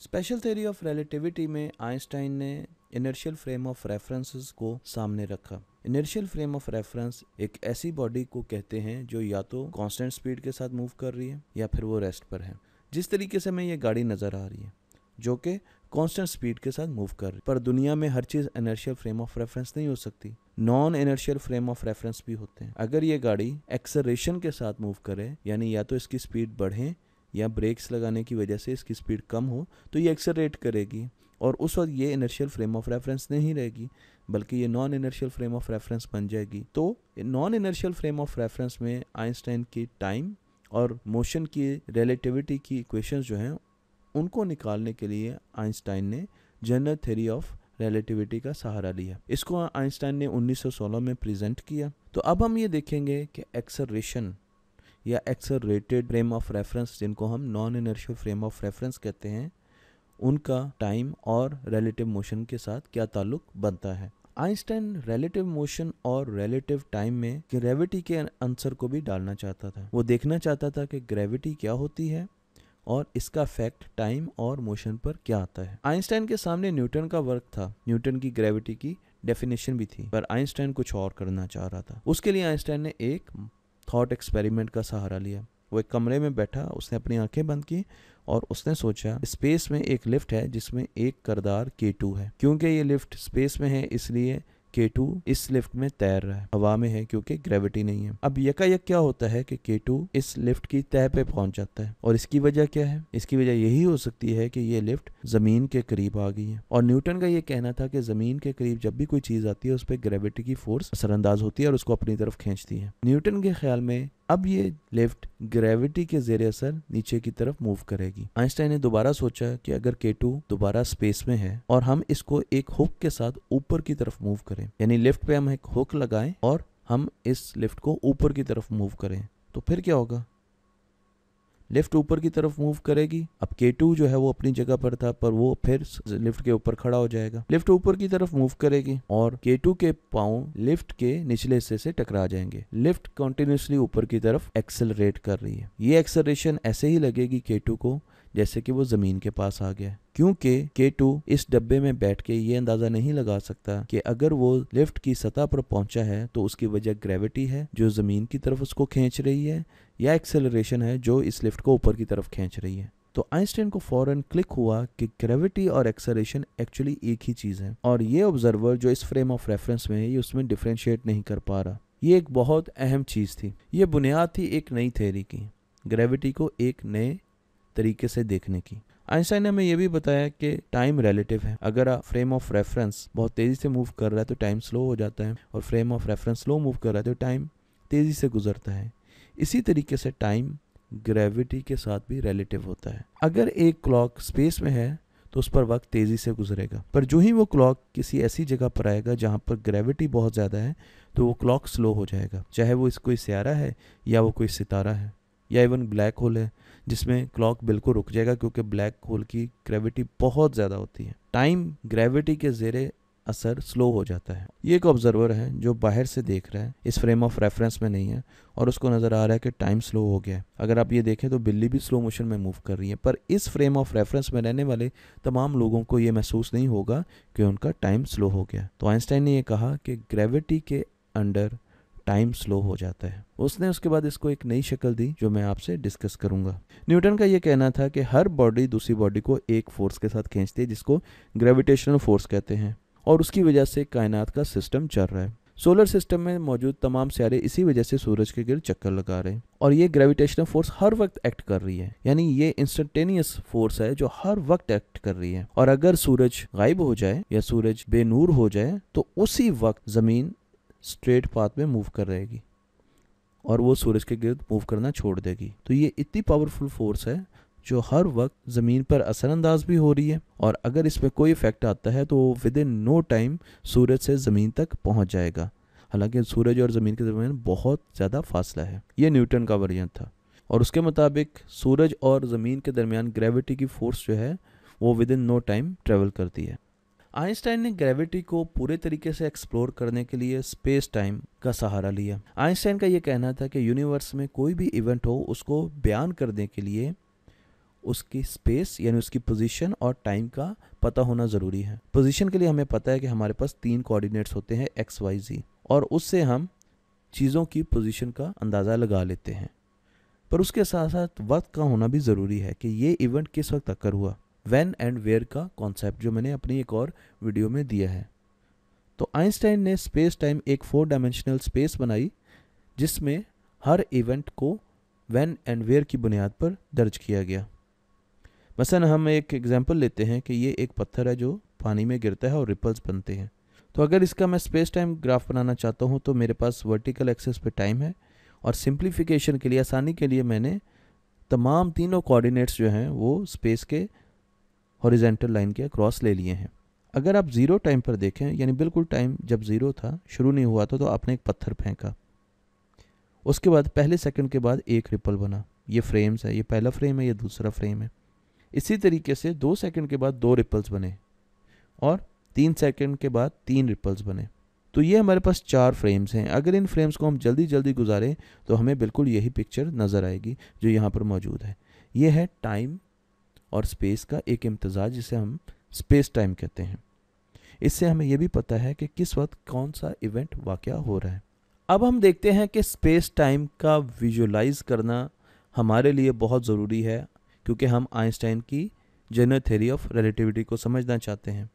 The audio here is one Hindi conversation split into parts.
स्पेशल थ्योरी ऑफ रिलेटिविटी में आइंस्टाइन ने इनर्शियल फ्रेम ऑफ रेफरेंसेस को सामने रखा इनर्शियल फ्रेम ऑफ रेफरेंस एक ऐसी बॉडी को कहते हैं जो या तो कांस्टेंट स्पीड के साथ मूव कर रही है या फिर वो रेस्ट पर है जिस तरीके से हमें ये गाड़ी नज़र आ रही है जो कि कांस्टेंट स्पीड के साथ मूव कर रही पर दुनिया में हर चीज़ इनर्शियल फ्रेम ऑफ रेफरेंस नहीं हो सकती non inertial frame of reference भी होते हैं अगर ये गाड़ी एक्सरेशन के साथ मूव करे यानी या तो इसकी स्पीड बढ़े या ब्रेक्स लगाने की वजह से इसकी स्पीड कम हो तो ये एक्सलरेट करेगी और उस वक्त ये इनर्शियल फ्रेम ऑफ रेफरेंस नहीं रहेगी बल्कि ये non inertial frame of reference बन जाएगी तो non inertial frame of reference में आइंस्टाइन की टाइम और मोशन की रिलेटिविटी की इक्वेशंस जो हैं उनको निकालने के लिए आइंस्टाइन ने जनरल थ्योरी ऑफ रिलेटिविटी का सहारा लिया इसको आइंस्टाइन ने 1916 में प्रेजेंट किया तो अब हम ये देखेंगे कि एक्सरेशन या एक्सरेटेड फ्रेम ऑफ रेफरेंस जिनको हम non inertial frame of reference कहते हैं उनका टाइम और रिलेटिव मोशन के साथ क्या ताल्लुक बनता है आइंस्टाइन रिलेटिव मोशन और रिलेटिव टाइम में ग्रेविटी के आंसर को भी डालना चाहता था वो देखना चाहता था कि ग्रेविटी क्या होती है और इसका फैक्ट टाइम और मोशन पर क्या आता है आइंस्टाइन के सामने न्यूटन का वर्क था न्यूटन की ग्रेविटी की डेफिनेशन भी थी पर आइंस्टाइन कुछ और करना चाह रहा था उसके लिए आइंस्टाइन ने एक थॉट एक्सपेरिमेंट का सहारा लिया वो एक कमरे में बैठा उसने अपनी आंखें बंद की और उसने सोचा स्पेस में एक लिफ्ट है जिसमें एक करदार के टू है क्योंकि ये लिफ्ट स्पेस में है इसलिए के टू इस लिफ्ट में तैर रहा है हवा में है क्योंकि ग्रेविटी नहीं है अब यकायक क्या होता है कि के टू इस लिफ्ट की तह पे पहुंच जाता है और इसकी वजह क्या है इसकी वजह यही हो सकती है कि ये लिफ्ट जमीन के करीब आ गई है और न्यूटन का ये कहना था कि जमीन के करीब जब भी कोई चीज आती है उस पर ग्रेविटी की फोर्स असरअंदाज होती है और उसको अपनी तरफ खींचती है न्यूटन के ख्याल में अब ये लिफ्ट ग्रेविटी के जेर असर नीचे की तरफ मूव करेगी आइंस्टाइन ने दोबारा सोचा कि अगर K2 दोबारा स्पेस में है और हम इसको एक हुक के साथ ऊपर की तरफ मूव करें यानी लिफ्ट पे हम एक हुक लगाएं और हम इस लिफ्ट को ऊपर की तरफ मूव करें तो फिर क्या होगा लिफ्ट ऊपर की तरफ मूव करेगी अब के टू जो है वो अपनी जगह पर था पर वो फिर लिफ्ट के ऊपर खड़ा हो जाएगा लिफ्ट ऊपर की तरफ मूव करेगी और के टू के पाओ लिफ्ट के निचले हिस्से से टकरा जाएंगे लिफ्ट कंटिन्यूसली ऊपर की तरफ एक्सेलरेट कर रही है ये एक्सेलरेशन ऐसे ही लगेगी के टू को जैसे कि वो ज़मीन के पास आ गया क्योंकि K2 इस डब्बे में बैठ के ये अंदाज़ा नहीं लगा सकता कि अगर वो लिफ्ट की सतह पर पहुंचा है तो उसकी वजह ग्रेविटी है जो ज़मीन की तरफ उसको खींच रही है या एक्सेलरेशन है जो इस लिफ्ट को ऊपर की तरफ खींच रही है तो आइंस्टाइन को फौरन क्लिक हुआ कि ग्रेविटी और एक्सेलरेशन एक्चुअली एक ही चीज़ है और ये ऑब्जर्वर जो इस फ्रेम ऑफ रेफरेंस में है ये उसमें डिफ्रेंशिएट नहीं कर पा रहा ये एक बहुत अहम चीज़ थी ये बुनियाद थी एक नई थेरी की ग्रेविटी को एक नए तरीके से देखने की आइंस्टाइन ने हमें यह भी बताया कि टाइम रिलेटिव है अगर आप फ्रेम ऑफ रेफरेंस बहुत तेज़ी से मूव कर रहा है तो टाइम स्लो हो जाता है और frame of reference slow move कर रहा है तो टाइम तेज़ी से गुजरता है इसी तरीके से टाइम ग्रेविटी के साथ भी रिलेटिव होता है अगर एक क्लॉक स्पेस में है तो उस पर वक्त तेज़ी से गुजरेगा पर जो ही वो क्लॉक किसी ऐसी जगह पर आएगा जहाँ पर ग्रेविटी बहुत ज़्यादा है तो वो क्लॉक स्लो हो जाएगा चाहे वो इस कोई सियारा है या वो कोई सितारा है या इवन ब्लैक होल है जिसमें क्लॉक बिल्कुल रुक जाएगा क्योंकि ब्लैक होल की ग्रेविटी बहुत ज़्यादा होती है टाइम ग्रेविटी के जेरे असर स्लो हो जाता है ये एक ऑब्जर्वर है जो बाहर से देख रहा है इस फ्रेम ऑफ रेफरेंस में नहीं है और उसको नज़र आ रहा है कि टाइम स्लो हो गया है अगर आप ये देखें तो बिल्ली भी स्लो मोशन में मूव कर रही है पर इस फ्रेम ऑफ रेफरेंस में रहने वाले तमाम लोगों को ये महसूस नहीं होगा कि उनका टाइम स्लो हो गया तो आइंस्टाइन ने यह कहा कि ग्रेविटी के अंडर टाइम स्लो हो जाता है उसने उसके बाद इसको एक नई शक्ल दी जो मैं आपसे डिस्कस करूंगा न्यूटन का यह कहना था कि हर बॉडी दूसरी बॉडी को एक फोर्स के साथ खींचती है जिसको ग्रेविटेशनल फोर्स कहते हैं और उसकी वजह से कायनात का सिस्टम चल रहा है सोलर सिस्टम में मौजूद तमाम सियारे इसी वजह से सूरज के गिर चक्कर लगा रहे हैं और ये ग्रेविटेशनल फोर्स हर वक्त एक्ट कर रही है यानी ये इंस्टेंटेनियस फोर्स है जो हर वक्त एक्ट कर रही है और अगर सूरज गायब हो जाए या सूरज बेनूर हो जाए तो उसी वक्त जमीन स्ट्रेट पाथ में मूव कर रहेगी और वो सूरज के गिर्द मूव करना छोड़ देगी तो ये इतनी पावरफुल फोर्स है जो हर वक्त ज़मीन पर असरानंदाज भी हो रही है और अगर इस पर कोई इफेक्ट आता है तो विद इन नो टाइम सूरज से ज़मीन तक पहुंच जाएगा हालांकि सूरज और ज़मीन के दरमियान बहुत ज़्यादा फासला है ये न्यूटन का वर्जन था और उसके मुताबिक सूरज और ज़मीन के दरमियान ग्रेविटी की फ़ोर्स जो है वो within no time travel करती है आइंस्टाइन ने ग्रेविटी को पूरे तरीके से एक्सप्लोर करने के लिए स्पेस टाइम का सहारा लिया आइंस्टाइन का यह कहना था कि यूनिवर्स में कोई भी इवेंट हो उसको बयान करने के लिए उसकी स्पेस यानी उसकी पोजीशन और टाइम का पता होना ज़रूरी है पोजीशन के लिए हमें पता है कि हमारे पास तीन कोऑर्डिनेट्स होते हैं एक्स वाई जी और उससे हम चीज़ों की पोजीशन का अंदाज़ा लगा लेते हैं पर उसके साथ साथ वक्त का होना भी ज़रूरी है कि ये इवेंट किस वक्त अक्कर हुआ वैन एंड वेयर का कॉन्सेप्ट जो मैंने अपनी एक और वीडियो में दिया है तो आइंस्टाइन ने स्पेस टाइम एक फोर डायमेंशनल स्पेस बनाई जिसमें हर इवेंट को वैन एंड वेयर की बुनियाद पर दर्ज किया गया मसलन हम एक एग्जाम्पल लेते हैं कि ये एक पत्थर है जो पानी में गिरता है और रिपल्स बनते हैं तो अगर इसका मैं स्पेस टाइम ग्राफ बनाना चाहता हूँ तो मेरे पास वर्टिकल एक्सेस पे टाइम है और सिंप्लीफिकेशन के लिए आसानी के लिए मैंने तमाम तीनों कोऑर्डिनेट्स जो हैं वो स्पेस के हॉरिजेंटल लाइन के अक्रॉस ले लिए हैं अगर आप ज़ीरो टाइम पर देखें यानी बिल्कुल टाइम जब ज़ीरो था शुरू नहीं हुआ था तो आपने एक पत्थर फेंका उसके बाद पहले सेकंड के बाद एक रिपल बना ये फ्रेम्स है ये पहला फ्रेम है ये दूसरा फ्रेम है इसी तरीके से दो सेकंड के बाद दो रिपल्स बने और तीन सेकंड के बाद तीन रिपल्स बने तो ये हमारे पास चार फ्रेम्स हैं अगर इन फ्रेम्स को हम जल्दी जल्दी गुजारें तो हमें बिल्कुल यही पिक्चर नज़र आएगी जो यहाँ पर मौजूद है ये है टाइम और स्पेस का एक इम्तजाज जिसे हम स्पेस टाइम कहते हैं इससे हमें यह भी पता है कि किस वक्त कौन सा इवेंट वाक़ हो रहा है अब हम देखते हैं कि स्पेस टाइम का विजुलाइज करना हमारे लिए बहुत ज़रूरी है क्योंकि हम आइंस्टाइन की जनरल थेरी ऑफ रिलेटिविटी को समझना चाहते हैं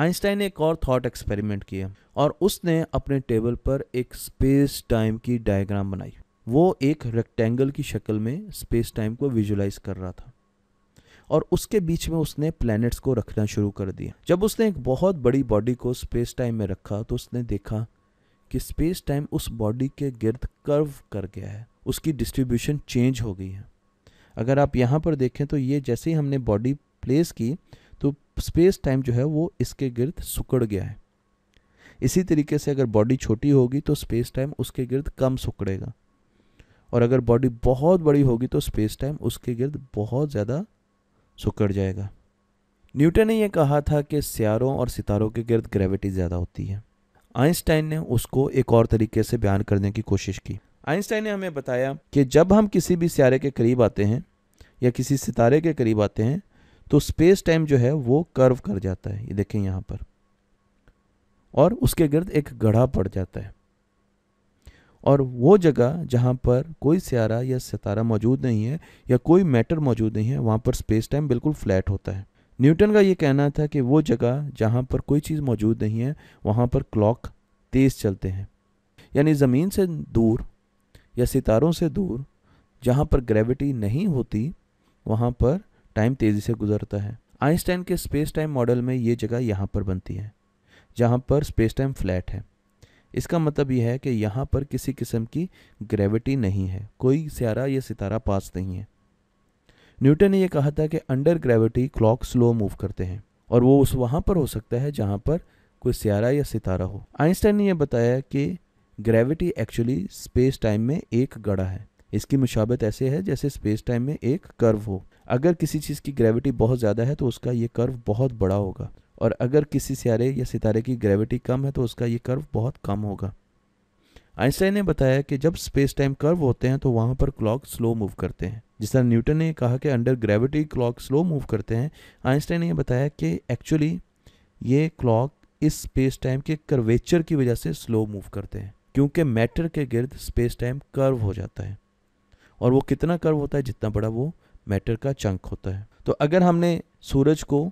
आइंस्टाइन ने एक और थॉट एक्सपेरिमेंट किया और उसने अपने टेबल पर एक स्पेस टाइम की डायग्राम बनाई वो एक रेक्टेंगल की शक्ल में स्पेस टाइम को विजुलाइज कर रहा था और उसके बीच में उसने प्लैनेट्स को रखना शुरू कर दिया जब उसने एक बहुत बड़ी बॉडी को स्पेस टाइम में रखा तो उसने देखा कि स्पेस टाइम उस बॉडी के गिर्द कर्व कर गया है उसकी डिस्ट्रीब्यूशन चेंज हो गई है अगर आप यहाँ पर देखें तो ये जैसे ही हमने बॉडी प्लेस की तो स्पेस टाइम जो है वो इसके गिर्द सुकड़ गया है इसी तरीके से अगर बॉडी छोटी होगी तो स्पेस टाइम उसके गिर्द कम सुकड़ेगा और अगर बॉडी बहुत बड़ी होगी तो स्पेस टाइम उसके गिर्द बहुत ज़्यादा सुकड़ जाएगा न्यूटन ने यह कहा था कि सियारों और सितारों के गिर्द ग्रेविटी ज़्यादा होती है आइंस्टाइन ने उसको एक और तरीके से बयान करने की कोशिश की आइंस्टाइन ने हमें बताया कि जब हम किसी भी सियारे के करीब आते हैं या किसी सितारे के करीब आते हैं तो स्पेस टाइम जो है वो कर्व कर जाता है ये देखें यहाँ पर और उसके गिर्द एक गढ़ा पड़ जाता है और वो जगह जहाँ पर कोई स्यारा या सितारा मौजूद नहीं है या कोई मैटर मौजूद नहीं है वहाँ पर स्पेस टाइम बिल्कुल फ्लैट होता है न्यूटन का ये कहना था कि वो जगह जहाँ पर कोई चीज़ मौजूद नहीं है वहाँ पर क्लॉक तेज़ चलते हैं यानी ज़मीन से दूर या सितारों से दूर जहाँ पर ग्रेविटी नहीं होती वहाँ पर टाइम तेज़ी से गुजरता है आइंस्टाइन के स्पेस टाइम मॉडल में ये जगह यहाँ पर बनती है जहाँ पर स्पेस टाइम फ्लैट है इसका मतलब यह है कि यहाँ पर किसी किस्म की ग्रेविटी नहीं है कोई स्यारा या सितारा पास नहीं है न्यूटन ने यह कहा था कि under gravity clock slow move करते हैं और वो उस वहाँ पर हो सकता है जहाँ पर कोई स्यारा या सितारा हो आइंस्टाइन ने यह बताया कि ग्रेविटी एक्चुअली स्पेस टाइम में एक गड़ा है इसकी मुशाबत ऐसे है जैसे स्पेस टाइम में एक कर्व हो अगर किसी चीज़ की ग्रेविटी बहुत ज़्यादा है तो उसका ये कर्व बहुत बड़ा होगा और अगर किसी सियारे या सितारे की ग्रेविटी कम है तो उसका ये कर्व बहुत कम होगा आइंस्टाइन ने बताया कि जब स्पेस टाइम कर्व होते हैं तो वहाँ पर क्लॉक स्लो मूव करते हैं जिस तरह न्यूटन ने कहा कि under gravity clock slow move करते हैं आइंस्टाइन ने यह बताया कि एक्चुअली ये क्लॉक इस स्पेस टाइम के कर्वेचर की वजह से स्लो मूव करते हैं क्योंकि मैटर के गिर्द स्पेस टाइम कर्व हो जाता है और वो कितना कर्व होता है जितना बड़ा वो मैटर का चंक होता है तो अगर हमने सूरज को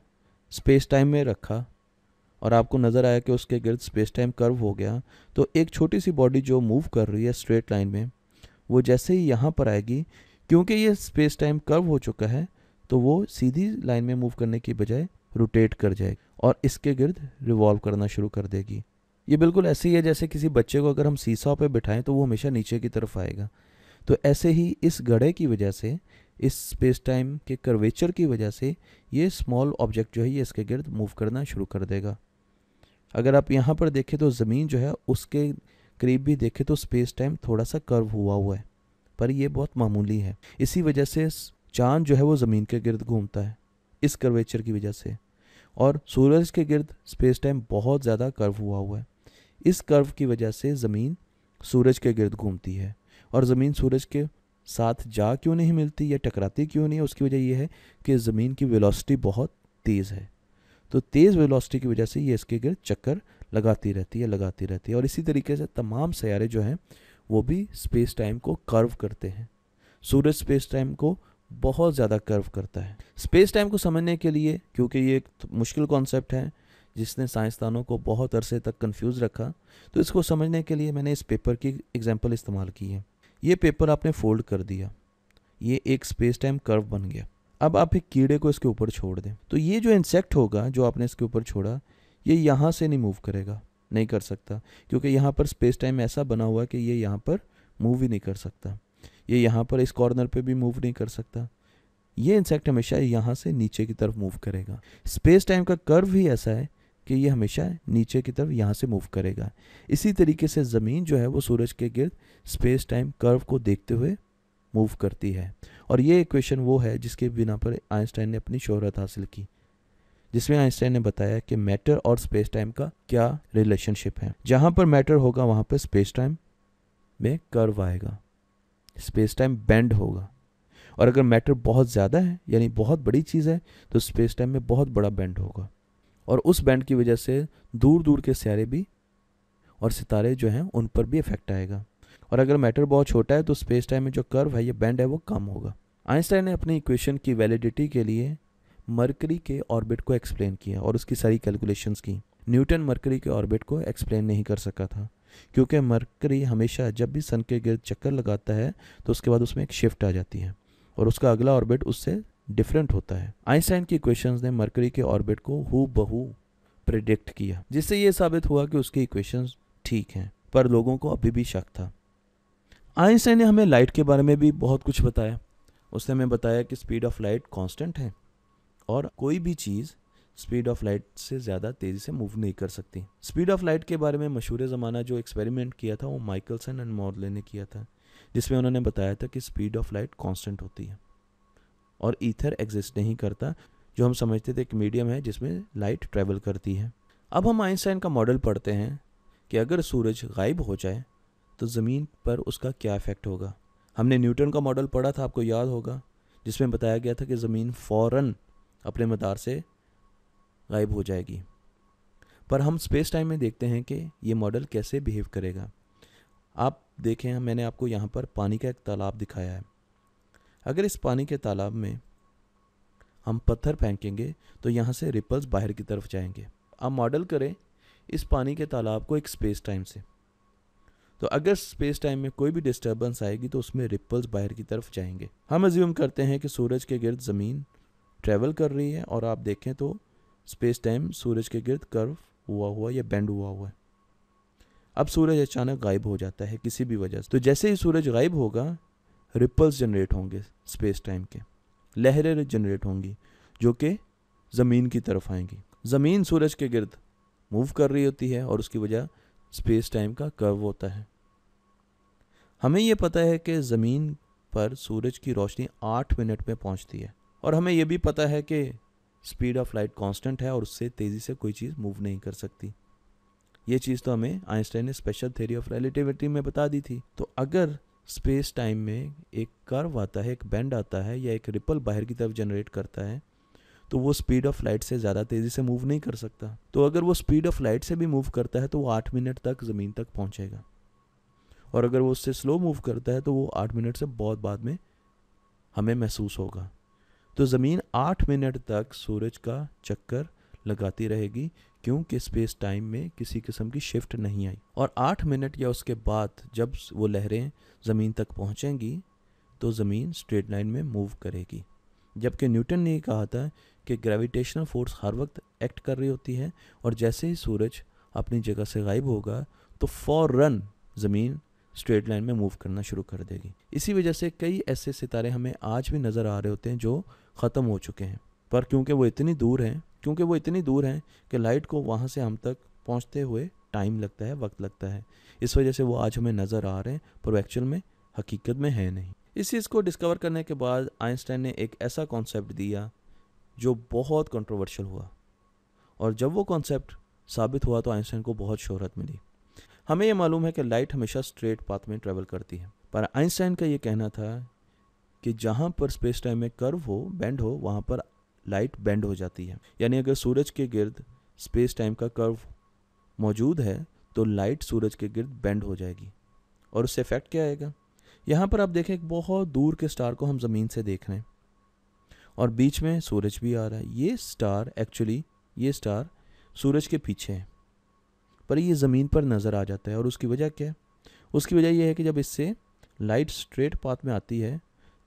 स्पेस टाइम में रखा और आपको नज़र आया कि उसके गिर्द स्पेस टाइम कर्व हो गया तो एक छोटी सी बॉडी जो मूव कर रही है स्ट्रेट लाइन में वो जैसे ही यहाँ पर आएगी क्योंकि ये स्पेस टाइम कर्व हो चुका है तो वो सीधी लाइन में मूव करने की बजाय रोटेट कर जाएगी और इसके गिर्द रिवॉल्व करना शुरू कर देगी ये बिल्कुल ऐसे ही है जैसे किसी बच्चे को अगर हम सीसा पर बिठाएं तो वो हमेशा नीचे की तरफ आएगा तो ऐसे ही इस गढ़े की वजह से इस स्पेस टाइम के कर्वेचर की वजह से ये स्मॉल ऑब्जेक्ट जो है ये इसके गिर्द मूव करना शुरू कर देगा अगर आप यहाँ पर देखें तो ज़मीन जो है उसके करीब भी देखें तो स्पेस टाइम थोड़ा सा कर्व हुआ हुआ है पर यह बहुत मामूली है इसी वजह से चांद जो है वो ज़मीन के गिर्द घूमता है इस कर्वेचर की वजह से और सूरज के गिर्द स्पेस टाइम बहुत ज़्यादा कर्व हुआ हुआ है इस कर्व की वजह से ज़मीन सूरज के गिर्द घूमती है और ज़मीन सूरज के साथ जा क्यों नहीं मिलती या टकराती क्यों नहीं उसकी वजह यह है कि ज़मीन की वेलोसिटी बहुत तेज़ है तो तेज़ वेलोसिटी की वजह से ये इसके गिर चक्कर लगाती रहती है लगाती रहती है और इसी तरीके से तमाम सैारे जो हैं वो भी स्पेस टाइम को कर्व करते हैं सूरज स्पेस टाइम को बहुत ज़्यादा कर्व करता है स्पेस टाइम को समझने के लिए क्योंकि ये एक मुश्किल कॉन्सेप्ट है जिसने साइंसदानों को बहुत अरसे तक कंफ्यूज रखा तो इसको समझने के लिए मैंने इस पेपर की एग्जांपल इस्तेमाल की है ये पेपर आपने फोल्ड कर दिया ये एक स्पेस टाइम कर्व बन गया अब आप एक कीड़े को इसके ऊपर छोड़ दें तो ये जो इंसेक्ट होगा जो आपने इसके ऊपर छोड़ा ये यहाँ से नहीं मूव करेगा नहीं कर सकता क्योंकि यहाँ पर स्पेस टाइम ऐसा बना हुआ कि ये यहाँ पर मूव ही नहीं कर सकता ये यहाँ पर इस कॉर्नर पे भी मूव नहीं कर सकता ये इंसेक्ट हमेशा यहाँ से नीचे की तरफ मूव करेगा स्पेस टाइम का कर्व ही ऐसा है कि ये हमेशा नीचे की तरफ यहाँ से मूव करेगा इसी तरीके से ज़मीन जो है वो सूरज के गिर्द स्पेस टाइम कर्व को देखते हुए मूव करती है और ये इक्वेशन वो है जिसके बिना पर आइंस्टाइन ने अपनी शोहरत हासिल की जिसमें आइंस्टाइन ने बताया कि मैटर और स्पेस टाइम का क्या रिलेशनशिप है जहाँ पर मैटर होगा वहाँ पर स्पेस टाइम में कर्व आएगा स्पेस टाइम बेंड होगा और अगर मैटर बहुत ज़्यादा है यानी बहुत बड़ी चीज़ है तो स्पेस टाइम में बहुत बड़ा बेंड होगा और उस बैंड की वजह से दूर दूर के सियारे भी और सितारे जो हैं उन पर भी इफेक्ट आएगा और अगर मैटर बहुत छोटा है तो स्पेस टाइम में जो कर्व है ये बैंड है वो कम होगा आइंस्टाइन ने अपनी इक्वेशन की वैलिडिटी के लिए मरकरी के ऑर्बिट को एक्सप्लेन किया और उसकी सारी कैलकुलेशंस की न्यूटन मरकरी के ऑर्बिट को एक्सप्लेन नहीं कर सका था क्योंकि मरकरी हमेशा जब भी सन के गिर्द चक्कर लगाता है तो उसके बाद उसमें एक शिफ्ट आ जाती है और उसका अगला ऑर्बिट उससे डिफरेंट होता है आइंस्टाइन की इक्वेशन ने मरकरी के ऑर्बिट को हु बहू प्रिडिक्ट किया जिससे ये साबित हुआ कि उसके इक्वेशन ठीक हैं पर लोगों को अभी भी शक था आइंस्टाइन ने हमें लाइट के बारे में भी बहुत कुछ बताया उसने हमें बताया कि स्पीड ऑफ लाइट कांस्टेंट है और कोई भी चीज़ स्पीड ऑफ लाइट से ज़्यादा तेज़ी से मूव नहीं कर सकती स्पीड ऑफ लाइट के बारे में मशहूर ज़माना जो एक्सपेरिमेंट किया था वो माइकलसन एंड मॉर्ले ने किया था जिसमें उन्होंने बताया था कि स्पीड ऑफ लाइट कांस्टेंट होती है और ईथर एग्जिस्ट नहीं करता जो हम समझते थे एक मीडियम है जिसमें लाइट ट्रेवल करती है अब हम आइंस्टाइन का मॉडल पढ़ते हैं कि अगर सूरज गायब हो जाए तो ज़मीन पर उसका क्या इफ़ेक्ट होगा हमने न्यूटन का मॉडल पढ़ा था आपको याद होगा जिसमें बताया गया था कि ज़मीन फ़ौर अपने मदार से गायब हो जाएगी पर हम स्पेस टाइम में देखते हैं कि ये मॉडल कैसे बिहेव करेगा आप देखें मैंने आपको यहाँ पर पानी का एक तालाब दिखाया है अगर इस पानी के तालाब में हम पत्थर फेंकेंगे तो यहाँ से रिपल्स बाहर की तरफ जाएंगे आप मॉडल करें इस पानी के तालाब को एक स्पेस टाइम से तो अगर स्पेस टाइम में कोई भी डिस्टर्बेंस आएगी तो उसमें रिपल्स बाहर की तरफ जाएंगे हम एज्यूम करते हैं कि सूरज के गिर्द ज़मीन ट्रेवल कर रही है और आप देखें तो स्पेस टाइम सूरज के गिर्द कर्व हुआ हुआ या बेंड हुआ हुआ है अब सूरज अचानक गायब हो जाता है किसी भी वजह से तो जैसे ही सूरज गायब होगा रिपल्स जनरेट होंगे स्पेस टाइम के लहरें जनरेट होंगी जो कि ज़मीन की तरफ आएंगी ज़मीन सूरज के गिर्द मूव कर रही होती है और उसकी वजह स्पेस टाइम का कर्व होता है हमें यह पता है कि ज़मीन पर सूरज की रोशनी आठ मिनट में पहुंचती है और हमें यह भी पता है कि स्पीड ऑफ लाइट कांस्टेंट है और उससे तेज़ी से कोई चीज़ मूव नहीं कर सकती ये चीज़ तो हमें आइंस्टाइन ने स्पेशल थ्योरी ऑफ रिलेटिविटी में बता दी थी तो अगर स्पेस टाइम में एक कर्व आता है एक बैंड आता है या एक रिपल बाहर की तरफ जनरेट करता है तो वो स्पीड ऑफ लाइट से ज़्यादा तेज़ी से मूव नहीं कर सकता तो अगर वो स्पीड ऑफ लाइट से भी मूव करता है तो वो आठ मिनट तक ज़मीन तक पहुँचेगा और अगर वो उससे स्लो मूव करता है तो वो आठ मिनट से बहुत बाद में हमें महसूस होगा तो ज़मीन आठ मिनट तक सूरज का चक्कर लगाती रहेगी क्योंकि स्पेस टाइम में किसी किस्म की शिफ्ट नहीं आई और आठ मिनट या उसके बाद जब वो लहरें ज़मीन तक पहुँचेंगी तो ज़मीन स्ट्रेट लाइन में मूव करेगी जबकि न्यूटन ने कहा था कि ग्रेविटेशनल फोर्स हर वक्त एक्ट कर रही होती है और जैसे ही सूरज अपनी जगह से गायब होगा तो रन ज़मीन स्ट्रेट लाइन में मूव करना शुरू कर देगी इसी वजह से कई ऐसे सितारे हमें आज भी नज़र आ रहे होते हैं जो ख़त्म हो चुके हैं पर क्योंकि वो इतनी दूर हैं क्योंकि वो इतनी दूर हैं कि लाइट को वहाँ से हम तक पहुँचते हुए टाइम लगता है वक्त लगता है इस वजह से वो आज हमें नज़र आ रहे हैं पर वो एक्चुअल में हकीकत में है नहीं इस चीज़ को डिस्कवर करने के बाद आइंस्टाइन ने एक ऐसा कॉन्सेप्ट दिया जो बहुत कंट्रोवर्शियल हुआ और जब वो कॉन्सेप्ट साबित हुआ तो आइंस्टाइन को बहुत शोहरत मिली हमें यह मालूम है कि लाइट हमेशा स्ट्रेट पाथ में ट्रेवल करती है पर आइंस्टाइन का ये कहना था कि जहाँ पर स्पेस टाइम में कर्व हो बेंड हो वहाँ पर लाइट बेंड हो जाती है यानी अगर सूरज के गिर्द स्पेस टाइम का कर्व मौजूद है तो लाइट सूरज के गिर्द बेंड हो जाएगी और उससे इफेक्ट क्या आएगा यहाँ पर आप देखें एक बहुत दूर के स्टार को हम ज़मीन से देख रहे हैं और बीच में सूरज भी आ रहा है ये स्टार एक्चुअली ये स्टार सूरज के पीछे है पर ये ज़मीन पर नज़र आ जाता है और उसकी वजह क्या है उसकी वजह यह है कि जब इससे लाइट स्ट्रेट पाथ में आती है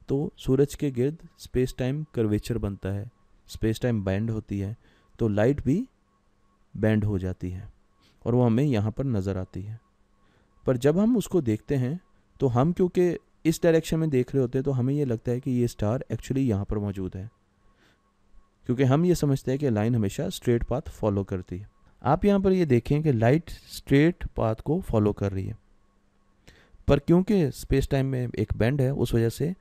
तो सूरज के गिर्द स्पेस टाइम करवेचर बनता है स्पेस टाइम बैंड होती है तो लाइट भी बैंड हो जाती है और वो हमें यहाँ पर नज़र आती है पर जब हम उसको देखते हैं तो हम क्योंकि इस डायरेक्शन में देख रहे होते हैं तो हमें ये लगता है कि ये स्टार एक्चुअली यहाँ पर मौजूद है क्योंकि हम ये समझते हैं कि लाइन हमेशा स्ट्रेट पाथ फॉलो करती है आप यहाँ पर ये देखें कि लाइट स्ट्रेट पाथ को फॉलो कर रही है पर क्योंकि स्पेस टाइम में एक बैंड है उस वजह से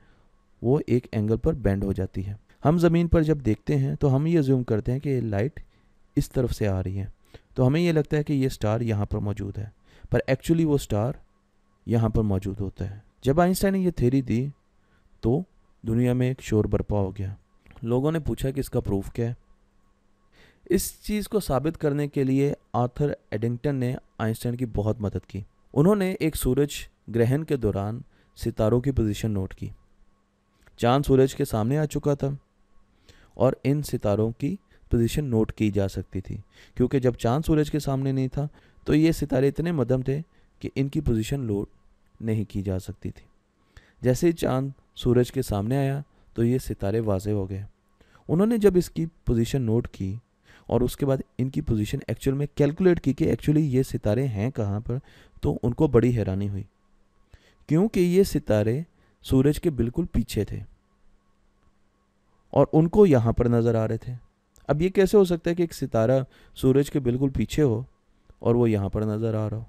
वो एक एंगल पर बैंड हो जाती है हम ज़मीन पर जब देखते हैं तो हम ये जूम करते हैं कि लाइट इस तरफ से आ रही है तो हमें ये लगता है कि ये स्टार यहाँ पर मौजूद है पर एक्चुअली वो स्टार यहाँ पर मौजूद होता है जब आइंस्टाइन ने यह थेरी दी तो दुनिया में एक शोर बर्पा हो गया लोगों ने पूछा कि इसका प्रूफ क्या है इस चीज़ को साबित करने के लिए आर्थर एडिंगटन ने आइंस्टाइन की बहुत मदद की उन्होंने एक सूरज ग्रहण के दौरान सितारों की पोजीशन नोट की चांद सूरज के सामने आ चुका था और इन सितारों की पोजीशन नोट की जा सकती थी क्योंकि जब चांद सूरज के सामने नहीं था तो ये सितारे इतने मदम थे कि इनकी पोजीशन नोट नहीं की जा सकती थी जैसे ही चांद सूरज के सामने आया तो ये सितारे वाजे हो गए उन्होंने जब इसकी पोजीशन नोट की और उसके बाद इनकी पोजीशन एक्चुअल में कैलकुलेट की कि एक्चुअली ये सितारे हैं कहाँ पर तो उनको बड़ी हैरानी हुई क्योंकि ये सितारे सूरज के बिल्कुल पीछे थे और उनको यहाँ पर नज़र आ रहे थे अब ये कैसे हो सकता है कि एक सितारा सूरज के बिल्कुल पीछे हो और वो यहाँ पर नज़र आ रहा हो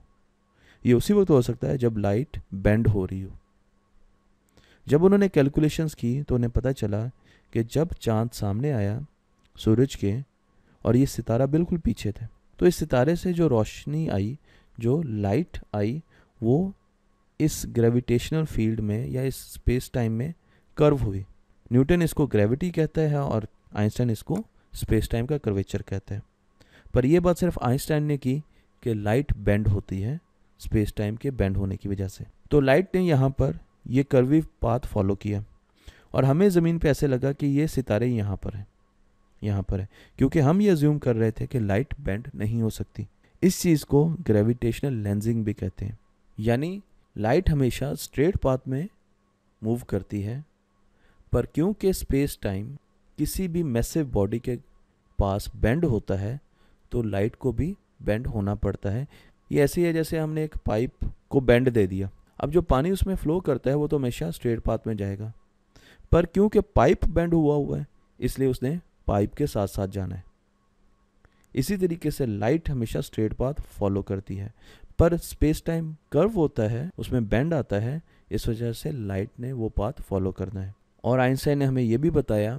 ये उसी वक्त हो सकता है जब लाइट बेंड हो रही हो जब उन्होंने कैलकुलेशंस की तो उन्हें पता चला कि जब चांद सामने आया सूरज के और ये सितारा बिल्कुल पीछे थे तो इस सितारे से जो रोशनी आई जो लाइट आई वो इस ग्रेविटेशनल फील्ड में या इस स्पेस टाइम में कर्व हुई न्यूटन इसको ग्रेविटी कहता है और आइंस्टाइन इसको स्पेस टाइम का कर्वेचर कहते हैं पर यह बात सिर्फ आइंस्टाइन ने की कि लाइट बेंड होती है स्पेस टाइम के बेंड होने की वजह से तो लाइट ने यहाँ पर यह कर्वी पाथ फॉलो किया और हमें ज़मीन पे ऐसे लगा कि ये सितारे यहाँ पर हैं यहाँ पर है क्योंकि हम ये ज्यूम कर रहे थे कि लाइट बेंड नहीं हो सकती इस चीज़ को ग्रेविटेशनल लेंजिंग भी कहते हैं यानी लाइट हमेशा स्ट्रेट पाथ में मूव करती है पर क्योंकि स्पेस टाइम किसी भी मैसिव बॉडी के पास बेंड होता है तो लाइट को भी बेंड होना पड़ता है ये ही है जैसे हमने एक पाइप को बेंड दे दिया अब जो पानी उसमें फ्लो करता है वो तो हमेशा स्ट्रेट पाथ में जाएगा पर क्योंकि पाइप बेंड हुआ हुआ है इसलिए उसने पाइप के साथ साथ जाना है इसी तरीके से लाइट हमेशा स्ट्रेट पाथ फॉलो करती है पर स्पेस टाइम कर्व होता है उसमें बेंड आता है इस वजह से लाइट ने वो पाथ फॉलो करना है और आइंस्टाइन ने हमें यह भी बताया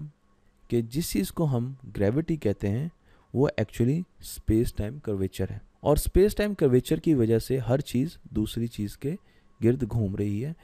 कि जिस चीज़ को हम ग्रेविटी कहते हैं वो एक्चुअली स्पेस टाइम कर्वेचर है और स्पेस टाइम कर्वेचर की वजह से हर चीज़ दूसरी चीज़ के गिर्द घूम रही है